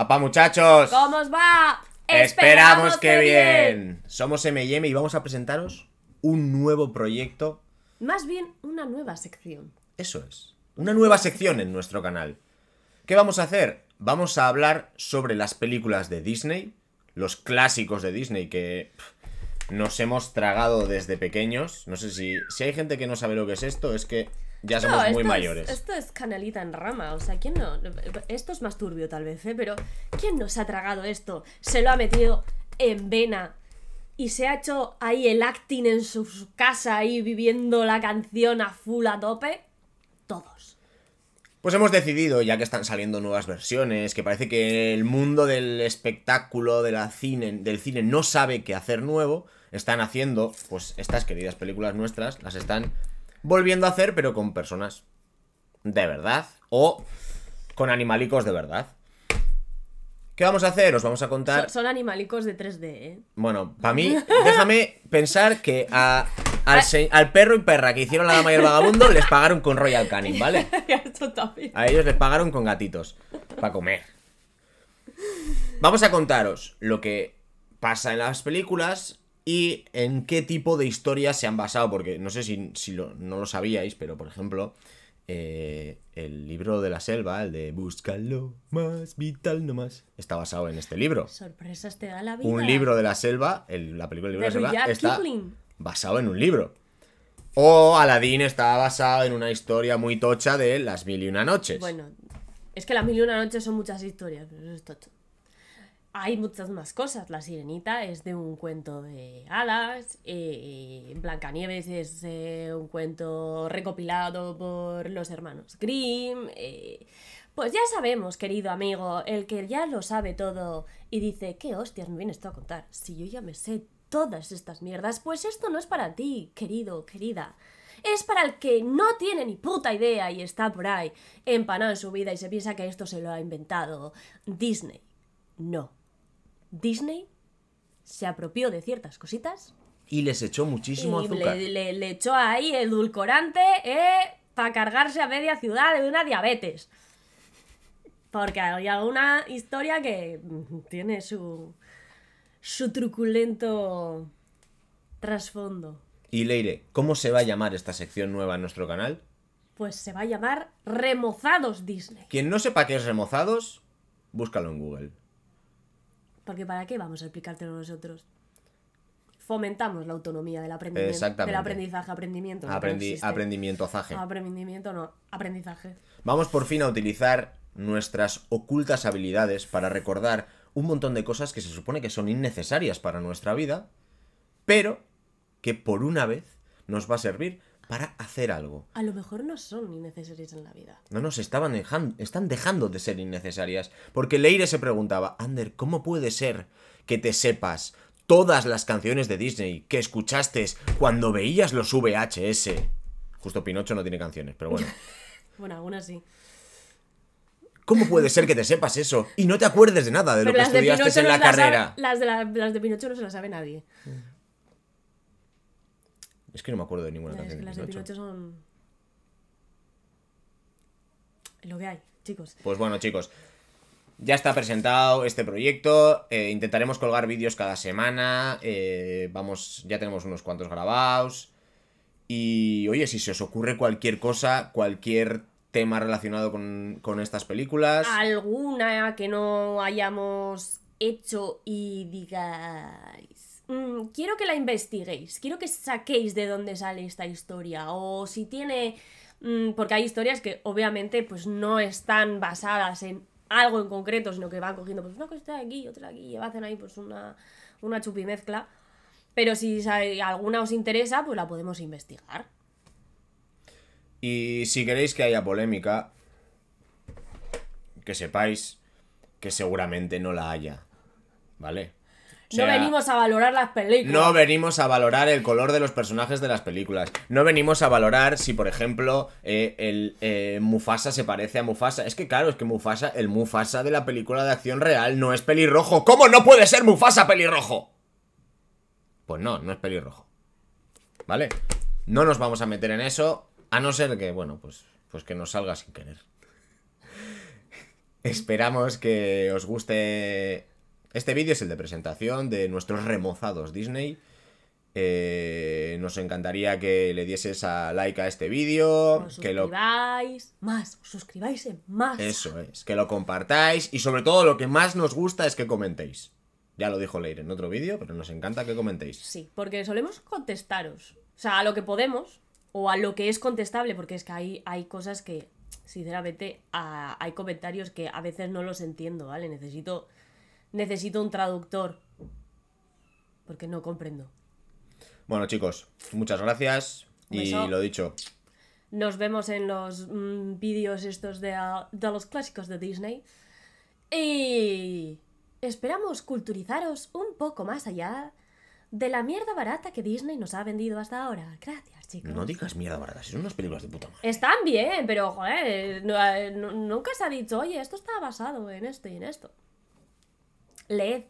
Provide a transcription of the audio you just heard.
¡Apa, muchachos! ¿Cómo os va? Esperamos, que bien. Somos M&M y vamos a presentaros un nuevo proyecto. Más bien, una nueva sección. Eso es. Una nueva sección en nuestro canal. ¿Qué vamos a hacer? Vamos a hablar sobre las películas de Disney, los clásicos de Disney que nos hemos tragado desde pequeños. No sé si, si hay gente que no sabe lo que es esto, es que ya somos muy mayores. esto es canalita en rama, o sea, ¿quién no? Esto es más turbio tal vez, ¿eh? pero ¿quién nos ha tragado esto? Se lo ha metido en vena y se ha hecho ahí el acting en su casa, ahí viviendo la canción a full a tope. Todos. Pues hemos decidido, ya que están saliendo nuevas versiones, que parece que el mundo del espectáculo, de cine, del cine no sabe qué hacer nuevo, están haciendo, pues estas queridas películas nuestras, las están volviendo a hacer, pero con personas de verdad o con animalicos de verdad. ¿Qué vamos a hacer? Os vamos a contar. Son, animalicos de 3D, ¿eh? Bueno, para mí, déjame pensar que a, al, perro y perra que hicieron la dama y el vagabundo les pagaron con Royal Canin, ¿vale? A ellos les pagaron con gatitos para comer. Vamos a contaros lo que pasa en las películas, y en qué tipo de historias se han basado, porque no sé si, si no lo sabíais, pero por ejemplo, eh, el libro de la selva, el de Búscalo más vital nomás, está basado en este libro. Sorpresas te da la vida. Un libro de la selva, la película de la selva, está basado en un libro. O Aladdin está basado en una historia muy tocha de Las Mil y Una Noches. Bueno, es que Las Mil y Una Noches son muchas historias, pero eso es tocho hay muchas más cosas. La sirenita es de un cuento de alas. Eh, Blancanieves es eh, un cuento recopilado por los hermanos Grimm. Eh, pues ya sabemos, querido amigo, el que ya lo sabe todo y dice, ¿qué hostias me vienes tú a contar? Si yo ya me sé todas estas mierdas, pues esto no es para ti, querido, querida. Es para el que no tiene ni puta idea y está por ahí empanado en su vida y se piensa que esto se lo ha inventado Disney. No Disney se apropió de ciertas cositas. Y les echó muchísimo azúcar. Le, le, echó ahí edulcorante eh, para cargarse a media ciudad de una diabetes. Porque hay alguna historia que mm, tiene su, su truculento trasfondo. Y Leire, ¿cómo se va a llamar esta sección nueva en nuestro canal? Pues se va a llamar Remozados Disney. Quien no sepa qué es Remozados, búscalo en Google. Porque ¿para qué vamos a explicártelo nosotros? Fomentamos la autonomía del aprendizaje. aprendizaje, aprendimiento. aprendimiento, zaje. Aprendimiento, no. Aprendizaje. Vamos por fin a utilizar nuestras ocultas habilidades para recordar un montón de cosas que se supone que son innecesarias para nuestra vida, pero que por una vez nos va a servir para hacer algo. A lo mejor no son innecesarias en la vida. No, no, se estaban dejando, están dejando de ser innecesarias. Porque Leire se preguntaba, Ander, ¿cómo puede ser que te sepas todas las canciones de Disney que escuchaste cuando veías los VHS? Justo Pinocho no tiene canciones, pero bueno. bueno, algunas sí. ¿Cómo puede ser que te sepas eso y no te acuerdes de nada de lo que estudiaste en la, carrera? las de Pinocho no se las sabe nadie. Mm. Es que no me acuerdo de ninguna canción. las de son. Lo que hay, chicos. Pues bueno, chicos. Ya está presentado este proyecto. Eh, intentaremos colgar vídeos cada semana. Eh, vamos, ya tenemos unos cuantos grabados. Y oye, si se os ocurre cualquier cosa, cualquier tema relacionado con, con estas películas. Alguna que no hayamos hecho y digáis. Mm, quiero que la investiguéis, quiero que saquéis de dónde sale esta historia, o si tiene, mm, porque hay historias que obviamente pues no están basadas en algo en concreto, sino que van cogiendo pues una cosa de aquí, otra de aquí, y hacen ahí pues una, una chupimezcla. Pero si alguna os interesa, pues la podemos investigar. Y si queréis que haya polémica, que sepáis que seguramente no la haya. ¿Vale? no venimos a valorar las películas. No venimos a valorar el color de los personajes de las películas. No venimos a valorar si, por ejemplo, eh, el eh, Mufasa se parece a Mufasa. Es que claro, es que Mufasa, el Mufasa de la película de acción real no es pelirrojo. ¿Cómo no puede ser Mufasa pelirrojo? Pues no, no es pelirrojo. ¿Vale? No nos vamos a meter en eso, a no ser que, bueno, pues, pues que nos salga sin querer. Esperamos que os guste este vídeo es el de presentación de nuestros remozados Disney. Eh, nos encantaría que le dieses a like a este vídeo. Que lo suscribáis más, suscribáis en más. Eso es, que lo compartáis y sobre todo lo que más nos gusta es que comentéis. Ya lo dijo Leire en otro vídeo, pero nos encanta que comentéis. Sí, porque solemos contestaros. O sea, a lo que podemos o a lo que es contestable, porque es que hay, hay cosas que, sinceramente, hay comentarios que a veces no los entiendo, ¿vale? Necesito necesito un traductor. Porque no comprendo. Bueno, chicos, muchas gracias. Y lo dicho. Nos vemos en los mm, vídeos estos ah, de, los clásicos de Disney. Y esperamos culturizaros un poco más allá de la mierda barata que Disney nos ha vendido hasta ahora. Gracias, chicos. No digas mierda barata, son unas películas de puta madre. Están bien, pero joder, eh, nunca se ha dicho, oye, esto está basado en esto y en esto. live.